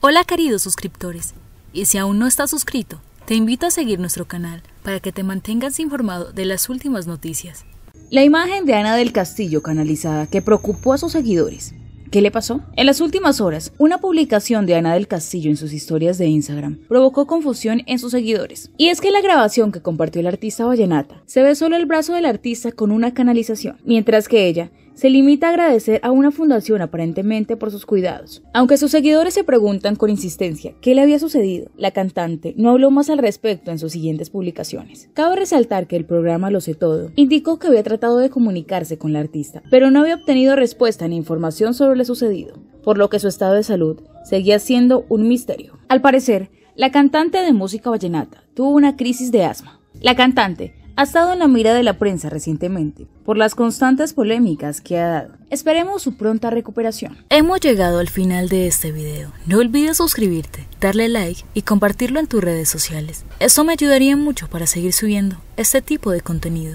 Hola queridos suscriptores, y si aún no estás suscrito, te invito a seguir nuestro canal para que te mantengas informado de las últimas noticias. La imagen de Ana del Castillo canalizada que preocupó a sus seguidores. ¿Qué le pasó? En las últimas horas, una publicación de Ana del Castillo en sus historias de Instagram provocó confusión en sus seguidores. Y es que la grabación que compartió el artista Vallenata se ve solo el brazo del artista con una canalización, mientras que ella se limita a agradecer a una fundación aparentemente por sus cuidados. Aunque sus seguidores se preguntan con insistencia qué le había sucedido, la cantante no habló más al respecto en sus siguientes publicaciones. Cabe resaltar que el programa Lo sé todo indicó que había tratado de comunicarse con la artista, pero no había obtenido respuesta ni información sobre lo sucedido, por lo que su estado de salud seguía siendo un misterio. Al parecer, la cantante de música vallenata tuvo una crisis de asma. La cantante ha estado en la mira de la prensa recientemente por las constantes polémicas que ha dado. Esperemos su pronta recuperación. Hemos llegado al final de este video. No olvides suscribirte, darle like y compartirlo en tus redes sociales. Eso me ayudaría mucho para seguir subiendo este tipo de contenido.